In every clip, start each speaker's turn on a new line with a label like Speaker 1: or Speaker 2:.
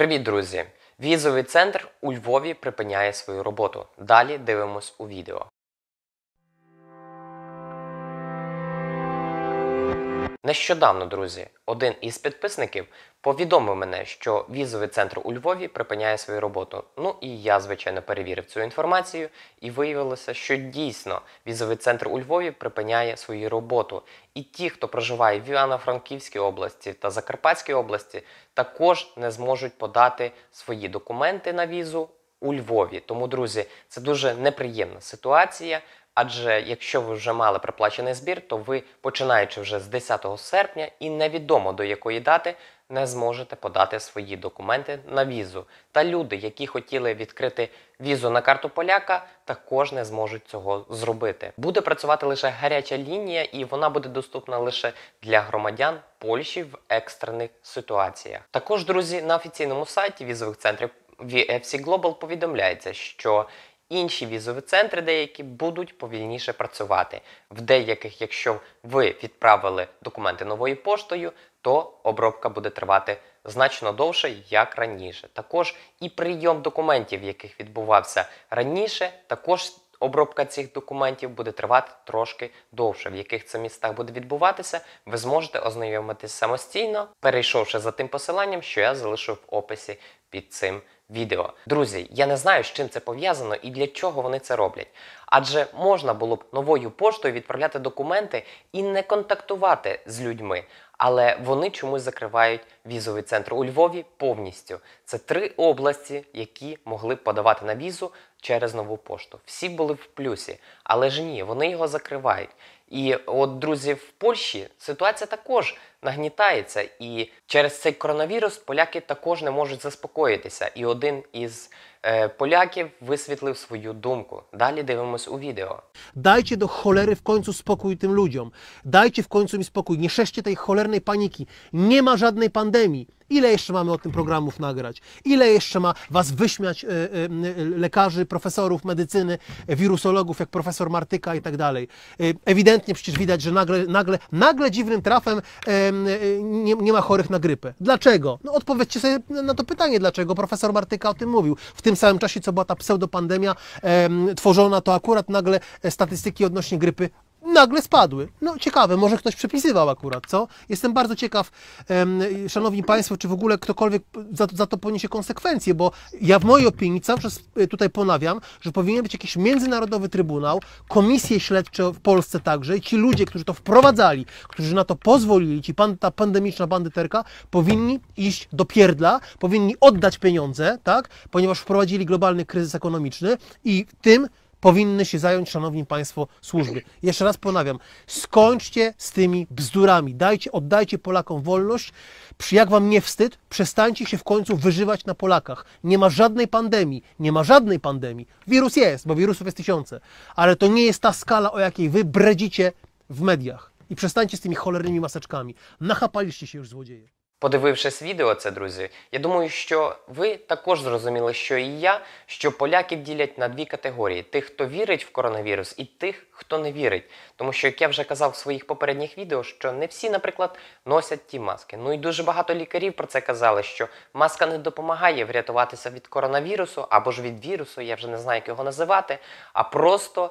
Speaker 1: Привіт, друзі! Візовий центр у Львові припиняє свою роботу. Далі дивимось у відео. Нещодавно, друзі, один із підписників повідомив мене, що візовий центр у Львові припиняє свою роботу. Ну і я, звичайно, перевірив цю інформацію, і виявилося, що дійсно візовий центр у Львові припиняє свою роботу. І ті, хто проживає в Івано-Франківській області та Закарпатській області, також не зможуть подати свої документи на візу у Львові. Тому, друзі, це дуже неприємна ситуація. Адже якщо ви вже мали проплачений збір, то ви, починаючи вже з 10 серпня і невідомо до якої дати, не зможете подати свої документи на візу. Та люди, які хотіли відкрити візу на карту поляка, також не зможуть цього зробити. Буде працювати лише гаряча лінія, і вона буде доступна лише для громадян Польщі в екстрених ситуаціях. Також друзі на офіційному сайті візових центрів VFC Global повідомляється, що інші візові центри деякі будуть повільніше працювати. В деяких, якщо ви відправили документи новою поштою, то обробка буде тривати значно довше, як раніше. Також і прийом документів, яких відбувався раніше, також обробка цих документів буде тривати трошки довше. В яких це містах буде відбуватися, ви зможете ознайомитись самостійно, перейшовши за тим посиланням, що я залишу в описі під цим відео. Друзі, я не знаю, з чим це пов'язано і для чого вони це роблять. Адже можна було б новою поштою відправляти документи і не контактувати з людьми але вони чомусь закривають візовий центр у Львові повністю. Це три області, які могли б подавати на візу через нову пошту. Всі були в плюсі, але ж ні, вони його закривають. І от друзі, в Польщі ситуація також нагнітається. І через цей коронавірус поляки також не можуть заспокоїтися. І один із e, поляків висвітлив свою думку. Далі дивимось у відео.
Speaker 2: Dajcie do cholery w końcu spokój tym ludziom. Dajcie w końcu im spokój. Nie szeszcie tej cholernej paniki. Nie ma żadnej pandemii. Ile jeszcze mamy o tym programów nagrać? Ile jeszcze ma was wyśmiać y, y, lekarzy, profesorów medycyny, wirusologów, jak profesor Martyka i tak dalej? Ewidentnie przecież widać, że nagle, nagle, nagle dziwnym trafem y, E, nie, nie, ma chorych na grypę. Dlaczego? No odpowiedzcie sobie na to pytanie, dlaczego. Profesor Martyka o tym mówił. W tym samym czasie, co była ta pseudopandemia, tworzona to akurat nagle statystyki odnośnie grypy nagle spadły. No ciekawe, może ktoś przepisywał akurat, co? Jestem bardzo ciekaw, szanowni państwo, czy w ogóle ktokolwiek za to, za to poniesie konsekwencje, bo ja w mojej opinii cały czas e, tutaj ponawiam, że powinien być jakiś międzynarodowy trybunał, komisje śledcze w Polsce także i ci ludzie, którzy to wprowadzali, którzy na to pozwolili, ci pan, ta pandemiczna bandyterka, powinni iść do pierdla, powinni oddać pieniądze, tak? Ponieważ wprowadzili globalny kryzys ekonomiczny i tym powinny się zająć, szanowni państwo, służby. Jeszcze raz ponawiam, skończcie z tymi bzdurami. Dajcie, oddajcie Polakom wolność. Jak wam nie wstyd, przestańcie się w końcu wyżywać na Polakach. Nie ma żadnej pandemii, nie ma żadnej pandemii. Wirus jest, bo wirusów jest tysiące, ale to nie jest ta skala, o jakiej wy bredzicie w mediach. I przestańcie z tymi cholernymi maseczkami. Nachapaliście się już złodzieje.
Speaker 1: Подивившись відео це, друзі, я думаю, що ви також зрозуміли, що і я, що поляків ділять на дві категорії: тих, хто вірить в коронавірус, і тих, хто не вірить. Тому що, як я вже казав в своїх попередніх відео, що не всі, наприклад, носять ті маски. Ну і дуже багато лікарів про це казали, що маска не допомагає врятуватися від коронавірусу або ж від вірусу, я вже не знаю, як його називати, а просто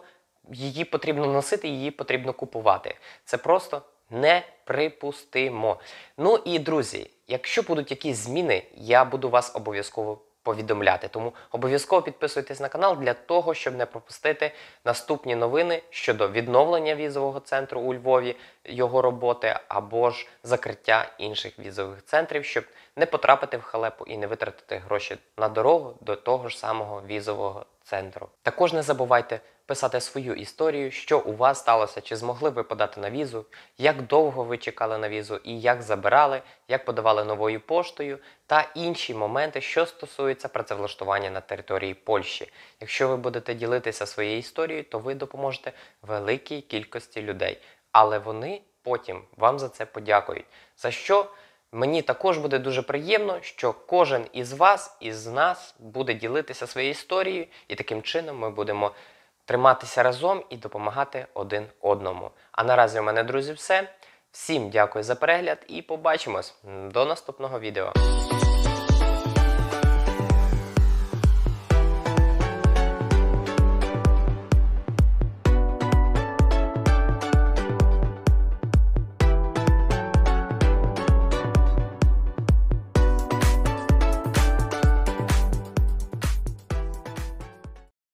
Speaker 1: її потрібно носити, її потрібно купувати. Це просто неприпустимо. Ну і друзі, якщо будуть якісь зміни, я буду вас обов'язково повідомляти. Тому обов'язково підписуйтесь на канал для того, щоб не пропустити наступні новини щодо відновлення візового центру у Львові, його роботи або ж закриття інших візових центрів, щоб не потрапити в халепу і не витратити гроші на дорогу до того ж самого візового центру центру. Також не забувайте писати свою історію, що у вас сталося, чи змогли ви подати на візу, як довго ви чекали на візу і як забирали, як подавали новою поштою та інші моменти, що стосуються працевлаштування на території Польщі. Якщо ви будете ділитися своєю історією, то ви допоможете великій кількості людей, але вони потім вам за це подякують. За що? Мені також буде дуже приємно, що кожен із вас, із нас буде ділитися своєю історією, і таким чином ми будемо триматися разом і допомагати один одному. А наразі у мене, друзі, все. Всім дякую за перегляд і побачимось до наступного відео.